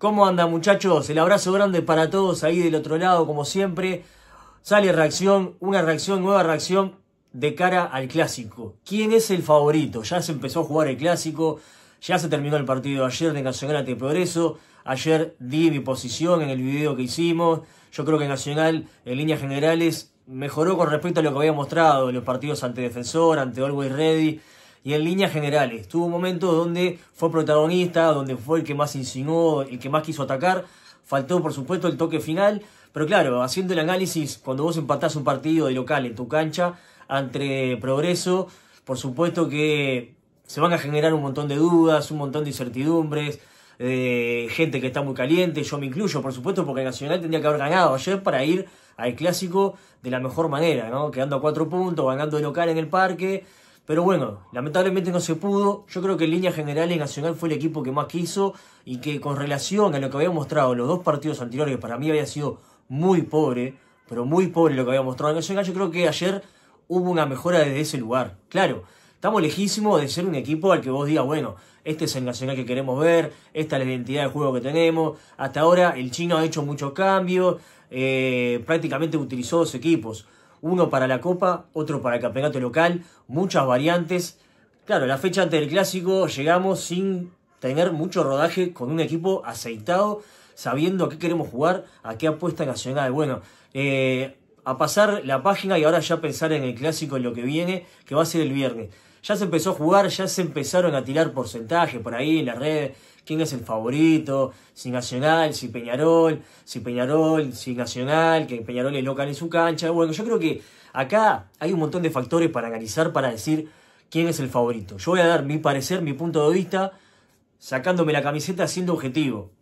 ¿Cómo anda muchachos? El abrazo grande para todos ahí del otro lado, como siempre. Sale reacción, una reacción, nueva reacción de cara al clásico. ¿Quién es el favorito? Ya se empezó a jugar el clásico, ya se terminó el partido ayer de Nacional ante Progreso. Ayer di mi posición en el video que hicimos. Yo creo que Nacional, en líneas generales, mejoró con respecto a lo que había mostrado en los partidos ante Defensor, ante Always Ready y en líneas generales. Tuvo momento donde fue protagonista, donde fue el que más insinuó, el que más quiso atacar. Faltó, por supuesto, el toque final. Pero claro, haciendo el análisis, cuando vos empatás un partido de local en tu cancha ante Progreso, por supuesto que se van a generar un montón de dudas, un montón de incertidumbres. Eh, gente que está muy caliente, yo me incluyo, por supuesto, porque Nacional tendría que haber ganado ayer para ir al clásico de la mejor manera, ¿no? Quedando a cuatro puntos, ganando de local en el parque, pero bueno, lamentablemente no se pudo. Yo creo que en línea general en Nacional fue el equipo que más quiso y que con relación a lo que había mostrado los dos partidos anteriores, que para mí había sido muy pobre, pero muy pobre lo que había mostrado Nacional, yo creo que ayer hubo una mejora desde ese lugar. Claro, estamos lejísimos de ser un equipo al que vos digas, bueno, este es el Nacional que queremos ver, esta es la identidad de juego que tenemos. Hasta ahora el chino ha hecho muchos cambios, eh, prácticamente utilizó dos equipos uno para la Copa, otro para el campeonato local, muchas variantes. Claro, la fecha antes del clásico llegamos sin tener mucho rodaje con un equipo aceitado, sabiendo a qué queremos jugar, a qué apuesta nacional. Bueno, eh, a pasar la página y ahora ya pensar en el clásico, en lo que viene, que va a ser el viernes. Ya se empezó a jugar, ya se empezaron a tirar porcentajes por ahí en las redes quién es el favorito, si Nacional, si Peñarol, si Peñarol, si Nacional, que Peñarol es local en su cancha. Bueno, yo creo que acá hay un montón de factores para analizar, para decir quién es el favorito. Yo voy a dar mi parecer, mi punto de vista, sacándome la camiseta siendo objetivo.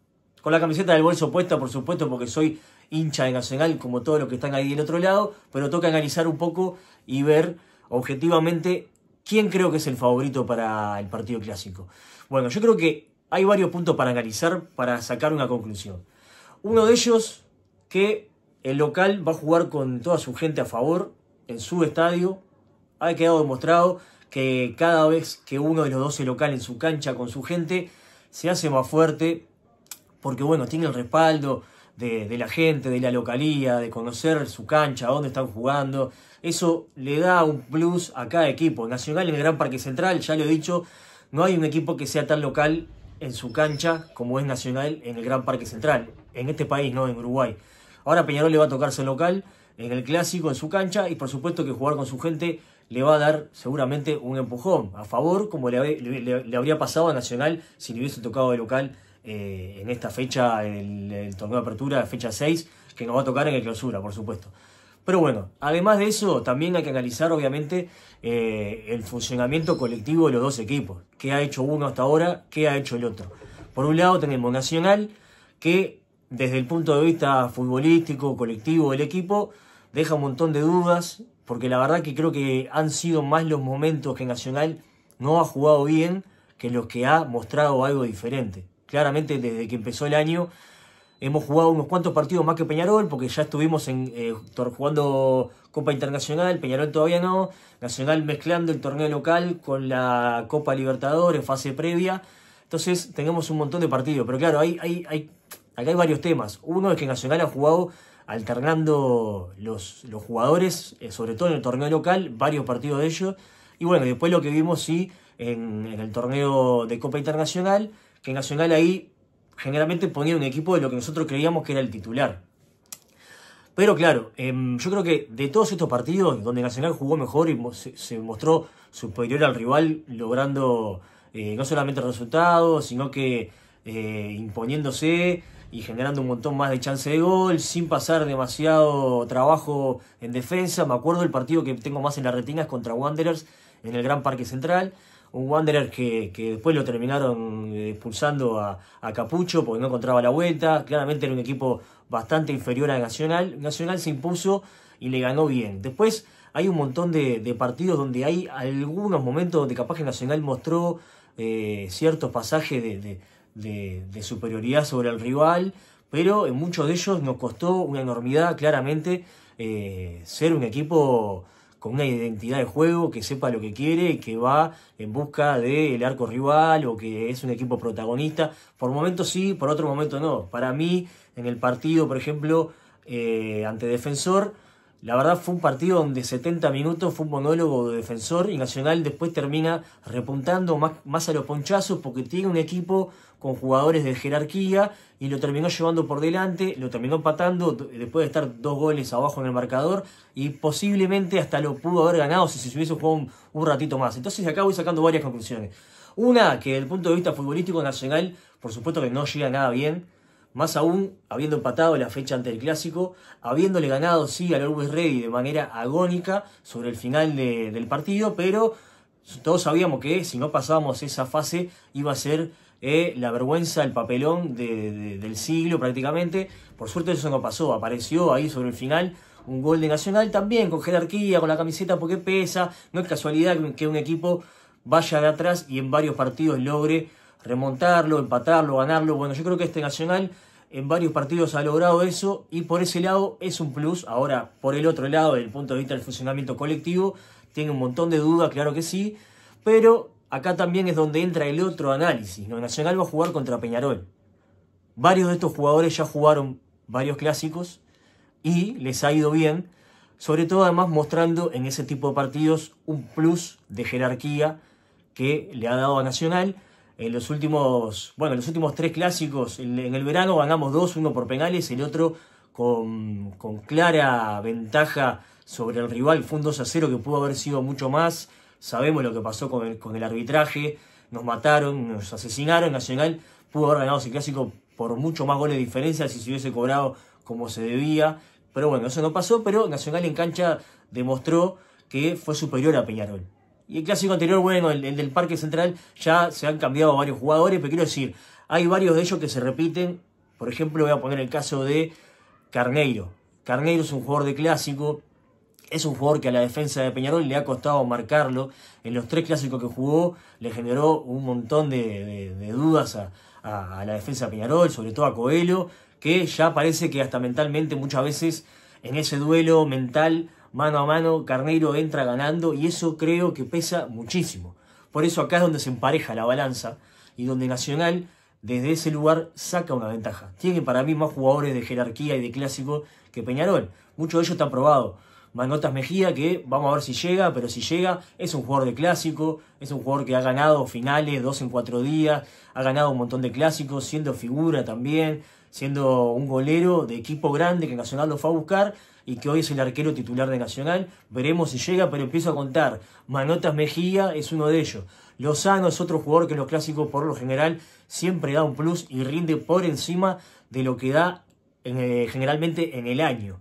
Con la camiseta del bolso puesta, por supuesto, porque soy hincha de Nacional, como todos los que están ahí del otro lado, pero toca analizar un poco y ver objetivamente quién creo que es el favorito para el partido clásico. Bueno, yo creo que hay varios puntos para analizar, para sacar una conclusión. Uno de ellos, que el local va a jugar con toda su gente a favor en su estadio. Ha quedado demostrado que cada vez que uno de los 12 local en su cancha con su gente se hace más fuerte, porque bueno, tiene el respaldo de, de la gente, de la localía, de conocer su cancha, dónde están jugando. Eso le da un plus a cada equipo. Nacional en el Gran Parque Central, ya lo he dicho, no hay un equipo que sea tan local en su cancha, como es Nacional, en el Gran Parque Central, en este país, no en Uruguay. Ahora Peñarol le va a tocarse local en el clásico, en su cancha, y por supuesto que jugar con su gente le va a dar seguramente un empujón a favor, como le, habría pasado a Nacional si le hubiese tocado de local eh, en esta fecha, el, el torneo de apertura, fecha 6, que nos va a tocar en el clausura, por supuesto. Pero bueno, además de eso, también hay que analizar obviamente eh, el funcionamiento colectivo de los dos equipos. ¿Qué ha hecho uno hasta ahora? ¿Qué ha hecho el otro? Por un lado tenemos Nacional, que desde el punto de vista futbolístico, colectivo del equipo, deja un montón de dudas, porque la verdad que creo que han sido más los momentos que Nacional no ha jugado bien que los que ha mostrado algo diferente. Claramente desde que empezó el año Hemos jugado unos cuantos partidos más que Peñarol, porque ya estuvimos en, eh, jugando Copa Internacional, Peñarol todavía no, Nacional mezclando el torneo local con la Copa Libertadores, fase previa. Entonces tenemos un montón de partidos, pero claro, hay, hay, hay, acá hay varios temas. Uno es que Nacional ha jugado alternando los, jugadores, eh, sobre todo en el torneo local, varios partidos de ellos. Y bueno, después lo que vimos sí en el torneo de Copa Internacional, que Nacional ahí generalmente ponía un equipo de lo que nosotros creíamos que era el titular. Pero claro, em, yo creo que de todos estos partidos donde Nacional jugó mejor y se, mostró superior al rival, logrando eh, no solamente resultados, sino que eh, imponiéndose y generando un montón más de chance de gol, sin pasar demasiado trabajo en defensa. Me acuerdo del partido que tengo más en la retina es contra Wanderers en el Gran Parque Central, un Wanderer que, después lo terminaron eh, expulsando a, Capucho porque no encontraba la vuelta. Claramente era un equipo bastante inferior a Nacional. Nacional se impuso y le ganó bien. Después hay un montón de, partidos donde hay algunos momentos donde capaz que Nacional mostró eh, ciertos pasajes de, superioridad sobre el rival, pero en muchos de ellos nos costó una enormidad claramente eh, ser un equipo con una identidad de juego, que sepa lo que quiere, que va en busca del el arco rival o que es un equipo protagonista. Por momentos sí, por otro momento no. Para mí, en el partido, por ejemplo, eh, ante Defensor, la verdad fue un partido donde 70 minutos fue un monólogo de defensor y Nacional después termina repuntando más, a los ponchazos porque tiene un equipo con jugadores de jerarquía y lo terminó llevando por delante, lo terminó empatando después de estar dos goles abajo en el marcador y posiblemente hasta lo pudo haber ganado si se hubiese jugado un, un ratito más. Entonces acá voy sacando varias conclusiones. Una, que desde el punto de vista futbolístico Nacional, por supuesto que no llega nada bien más aún, habiendo empatado la fecha ante el clásico, habiéndole ganado sí al Always Ready de manera agónica sobre el final del partido, pero todos sabíamos que si no pasábamos esa fase iba a ser eh, la vergüenza, el papelón del siglo prácticamente. Por suerte eso no pasó, apareció ahí sobre el final un gol de Nacional también con jerarquía, con la camiseta porque pesa. No es casualidad que un equipo vaya de atrás y en varios partidos logre remontarlo, empatarlo, ganarlo. Bueno, yo creo que este Nacional en varios partidos ha logrado eso y por ese lado es un plus. Ahora, por el otro lado, desde el punto de vista del funcionamiento colectivo, tiene un montón de dudas, claro que sí, pero acá también es donde entra el otro análisis. Nacional va a jugar contra Peñarol. Varios de estos jugadores ya jugaron varios clásicos y les ha ido bien, sobre todo además mostrando en ese tipo de partidos un plus de jerarquía que le ha dado a Nacional en los últimos, bueno, los últimos tres clásicos, en, el verano ganamos dos, uno por penales, el otro con, clara ventaja sobre el rival, fue un 2 a 0 que pudo haber sido mucho más. Sabemos lo que pasó con el, con el arbitraje, nos mataron, nos asesinaron. Nacional pudo haber ganado ese clásico por mucho más goles de diferencia si se hubiese cobrado como se debía. Pero bueno, eso no pasó, pero Nacional en cancha demostró que fue superior a Peñarol. Y el clásico anterior, bueno, el, del Parque Central, ya se han cambiado varios jugadores, pero quiero decir, hay varios de ellos que se repiten. Por ejemplo, voy a poner el caso de Carneiro. Carneiro es un jugador de clásico, es un jugador que a la defensa de Peñarol le ha costado marcarlo. En los tres clásicos que jugó le generó un montón de, dudas a, la defensa de Peñarol, sobre todo a Coelho, que ya parece que hasta mentalmente muchas veces en ese duelo mental mano a mano, Carneiro entra ganando y eso creo que pesa muchísimo. Por eso acá es donde se empareja la balanza y donde Nacional desde ese lugar saca una ventaja. Tiene para mí más jugadores de jerarquía y de clásico que Peñarol. Muchos de ellos están probados. Manotas Mejía, que vamos a ver si llega, pero si llega, es un jugador de clásico, es un jugador que ha ganado finales, dos en cuatro días, ha ganado un montón de clásicos, siendo figura también, siendo un golero de equipo grande que Nacional lo fue a buscar y que hoy es el arquero titular de Nacional. Veremos si llega, pero empiezo a contar. Manotas Mejía es uno de ellos. Lozano es otro jugador que en los clásicos por lo general siempre da un plus y rinde por encima de lo que da eh, generalmente en el año.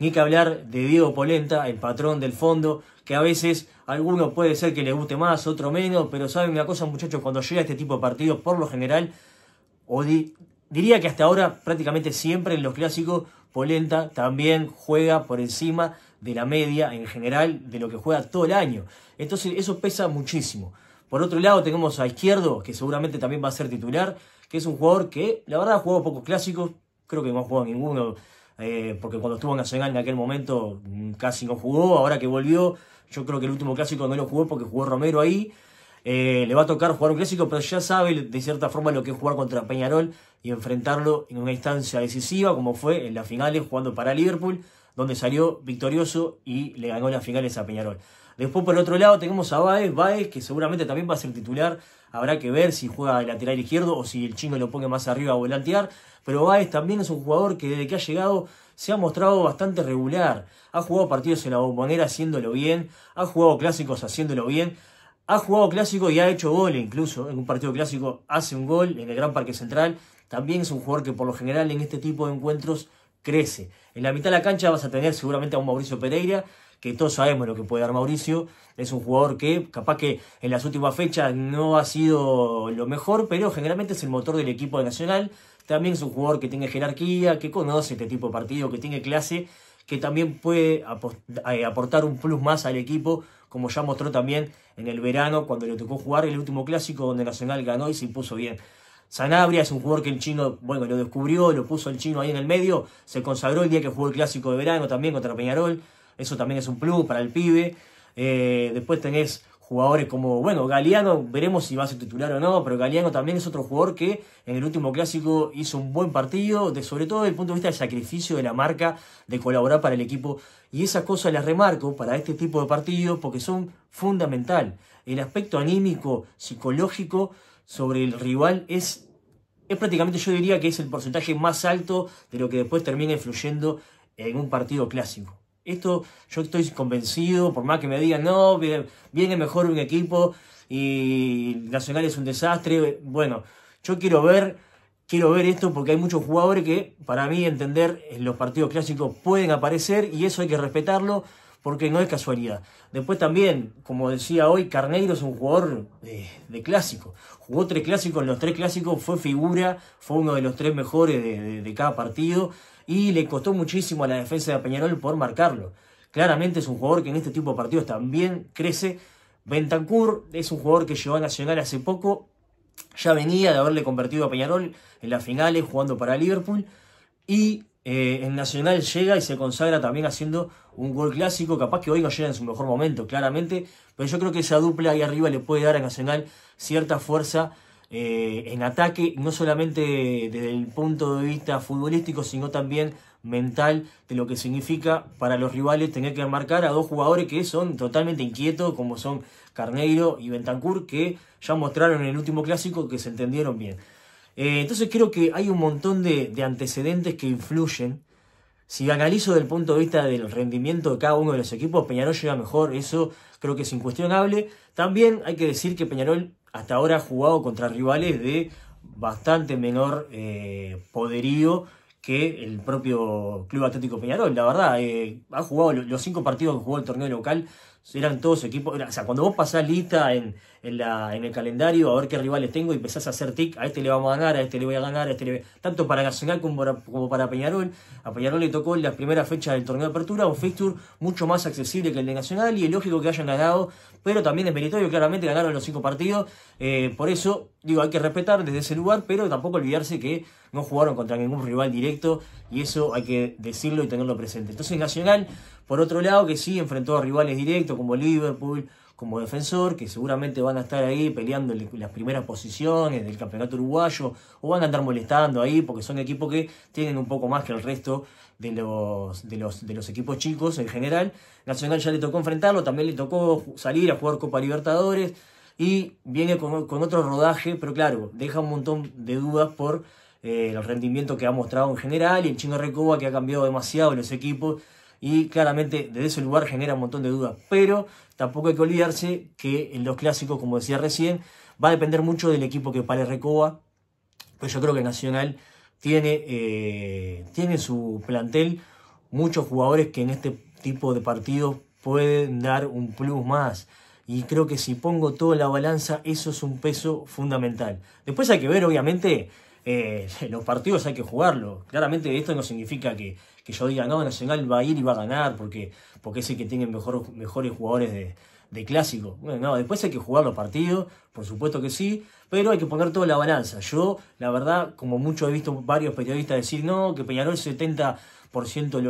Ni que hablar de Diego Polenta, el patrón del fondo, que a veces a alguno puede ser que le guste más, otro menos, pero saben una cosa muchachos, cuando llega este tipo de partidos, por lo general, diría que hasta ahora prácticamente siempre en los clásicos, Polenta también juega por encima de la media en general de lo que juega todo el año. Entonces eso pesa muchísimo. Por otro lado tenemos a Izquierdo, que seguramente también va a ser titular, que es un jugador que la verdad ha jugado pocos clásicos, creo que no ha jugado ninguno eh, porque cuando estuvo en Nacional en aquel momento mm, casi no jugó, ahora que volvió, yo creo que el último clásico no lo jugó porque jugó Romero ahí. Eh, le va a tocar jugar un clásico, pero ya sabe de cierta forma lo que es jugar contra Peñarol y enfrentarlo en una instancia decisiva, como fue en las finales jugando para Liverpool, donde salió victorioso y le ganó las finales a Peñarol. Después por el otro lado tenemos a Baez, Baez que seguramente también va a ser titular, habrá que ver si juega de lateral izquierdo o si el chingo lo pone más arriba a volantear, pero Baez también es un jugador que desde que ha llegado se ha mostrado bastante regular, ha jugado partidos en la bombonera haciéndolo bien, ha jugado clásicos haciéndolo bien, ha jugado clásico y ha hecho goles incluso. En un partido clásico hace un gol en el Gran Parque Central. También es un jugador que por lo general en este tipo de encuentros crece. En la mitad de la cancha vas a tener seguramente a un Mauricio Pereira que todos sabemos lo que puede dar Mauricio. Es un jugador que capaz que en las últimas fechas no ha sido lo mejor, pero generalmente es el motor del equipo de Nacional. También es un jugador que tiene jerarquía, que conoce este tipo de partido, que tiene clase, que también puede eh, aportar un plus más al equipo, como ya mostró también en el verano cuando le tocó jugar el último clásico donde Nacional ganó y se impuso bien. Sanabria es un jugador que el chino, bueno, lo descubrió, lo puso el chino ahí en el medio, se consagró el día que jugó el clásico de verano también contra Peñarol. Eso también es un plus para el pibe. Eh, después tenés jugadores como, bueno, Galeano, veremos si va a ser titular o no, pero Galeano también es otro jugador que en el último clásico hizo un buen partido, de, sobre todo desde el punto de vista del sacrificio de la marca, de colaborar para el equipo. Y esas cosas las remarco para este tipo de partidos porque son fundamental. El aspecto anímico, psicológico sobre el rival es, es prácticamente, yo diría que es el porcentaje más alto de lo que después termina influyendo en un partido clásico. Esto yo estoy convencido, por más que me digan, no, viene mejor un equipo y Nacional es un desastre. Bueno, yo quiero ver, quiero ver esto porque hay muchos jugadores que, para mí, entender, en eh, los partidos clásicos pueden aparecer y eso hay que respetarlo porque no es casualidad. Después también, como decía hoy, Carneiro es un jugador de, clásico. Jugó tres clásicos, en los tres clásicos fue figura, fue uno de los tres mejores de, cada partido y le costó muchísimo a la defensa de Peñarol por marcarlo. Claramente es un jugador que en este tipo de partidos también crece. Bentancur es un jugador que llegó a Nacional hace poco, ya venía de haberle convertido a Peñarol en las finales jugando para Liverpool y en eh, Nacional llega y se consagra también haciendo un gol clásico. Capaz que hoy no llega en su mejor momento, claramente. Pero yo creo que esa dupla ahí arriba le puede dar a Nacional cierta fuerza eh, en ataque, no solamente desde el punto de vista futbolístico, sino también mental de lo que significa para los rivales tener que marcar a dos jugadores que son totalmente inquietos, como son Carneiro y Bentancur, que ya mostraron en el último clásico que se entendieron bien. Eh, entonces creo que hay un montón de, antecedentes que influyen. Si analizo desde el punto de vista del rendimiento de cada uno de los equipos, Peñarol llega mejor, eso creo que es incuestionable. También hay que decir que Peñarol hasta ahora ha jugado contra rivales de bastante menor eh, poderío que el propio Club Atlético Peñarol. La verdad, eh, ha jugado los cinco partidos que jugó el torneo local, eran todos equipos. o sea, cuando vos pasás lista en, en, el calendario, a ver qué rivales tengo y empezás a hacer tic, a este le vamos a ganar, a este le voy a ganar, a este tanto para Nacional como para, Peñarol. A Peñarol le tocó en la primera fecha del torneo de apertura, un fixture mucho más accesible que el de Nacional y es lógico que hayan ganado, pero también es meritorio, claramente ganaron los cinco partidos, eh, por eso digo, hay que respetar desde ese lugar, pero tampoco olvidarse que no jugaron contra ningún rival directo y eso hay que decirlo y tenerlo presente. Entonces Nacional, por otro lado, que sí enfrentó a rivales directos como Liverpool, como defensor, que seguramente van a estar ahí peleando las primeras posiciones del campeonato uruguayo, o van a andar molestando ahí, porque son equipos que tienen un poco más que el resto de los, de los, de los equipos chicos en general. Nacional ya le tocó enfrentarlo, también le tocó salir a jugar Copa Libertadores, y viene con, otro rodaje, pero claro, deja un montón de dudas por eh, el rendimiento que ha mostrado en general, y el chino Recoba que ha cambiado demasiado en los equipos, y claramente desde ese lugar genera un montón de dudas. Pero tampoco hay que olvidarse que en los clásicos, como decía recién, va a depender mucho del equipo que pare Recoba, pues yo creo que Nacional tiene, eh, tiene su plantel muchos jugadores que en este tipo de partidos pueden dar un plus más. Y creo que si pongo toda la balanza, eso es un peso fundamental. Después hay que ver, obviamente, eh, los partidos hay que jugarlo Claramente esto no significa que, yo diga, no, Nacional va a ir y va a ganar porque, porque es el que tiene mejores jugadores de, clásico. Bueno, no, después hay que jugar los partidos, por supuesto que sí, pero hay que poner toda la balanza. Yo, la verdad, como mucho he visto varios periodistas decir, no, que Peñarol 70%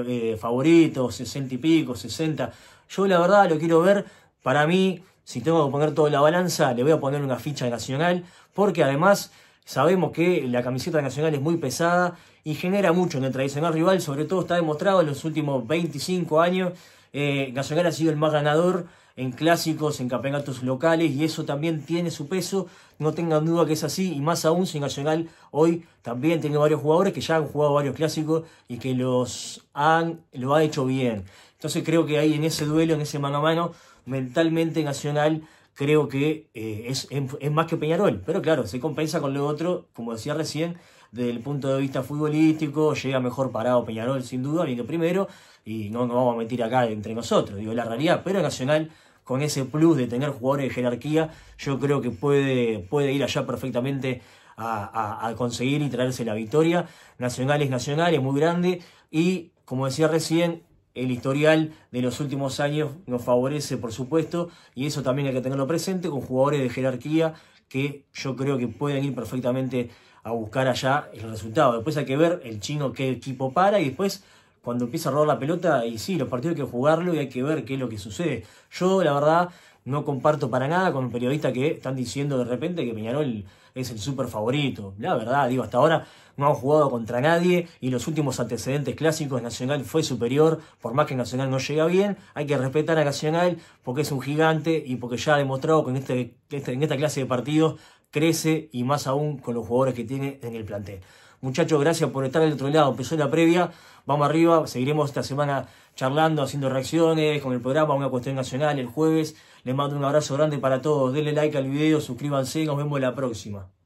eh, favorito, 60 y pico, 60. Yo, la verdad, lo quiero ver. Para mí, si tengo que poner toda la balanza, le voy a poner una ficha nacional, porque además Sabemos que la camiseta nacional es muy pesada y genera mucho en el tradicional rival, sobre todo está demostrado en los últimos 25 años. Eh, nacional ha sido el más ganador en clásicos, en campeonatos locales y eso también tiene su peso, no tengan duda que es así y más aún si Nacional hoy también tiene varios jugadores que ya han jugado varios clásicos y que los han, lo ha hecho bien. Entonces creo que ahí en ese duelo, en ese mano a mano, mentalmente Nacional creo que eh, es, más que Peñarol. Pero claro, se compensa con lo otro, como decía recién, desde el punto de vista futbolístico, llega mejor parado Peñarol, sin duda, viene primero, y no nos vamos a meter acá entre nosotros, digo la realidad, pero Nacional con ese plus de tener jugadores de jerarquía, yo creo que puede, puede ir allá perfectamente a, a conseguir y traerse la victoria. Nacional es nacional, es muy grande, y como decía recién, el historial de los últimos años nos favorece, por supuesto, y eso también hay que tenerlo presente con jugadores de jerarquía que yo creo que pueden ir perfectamente a buscar allá el resultado. Después hay que ver el chino qué equipo para y después cuando empieza a rodar la pelota y sí, los partidos hay que jugarlo y hay que ver qué es lo que sucede. Yo la verdad no comparto para nada con periodistas que están diciendo de repente que Peñarol es el super favorito. La verdad, digo, hasta ahora no han jugado contra nadie y los últimos antecedentes clásicos Nacional fue superior, por más que Nacional no llega bien, hay que respetar a Nacional porque es un gigante y porque ya ha demostrado que en, este, este, en esta clase de partidos crece y más aún con los jugadores que tiene en el plantel. Muchachos, gracias por estar del otro lado. Empezó la previa, vamos arriba, seguiremos esta semana charlando, haciendo reacciones con el programa, una cuestión nacional el jueves. Les mando un abrazo grande para todos. Denle like al video, suscríbanse y nos vemos en la próxima.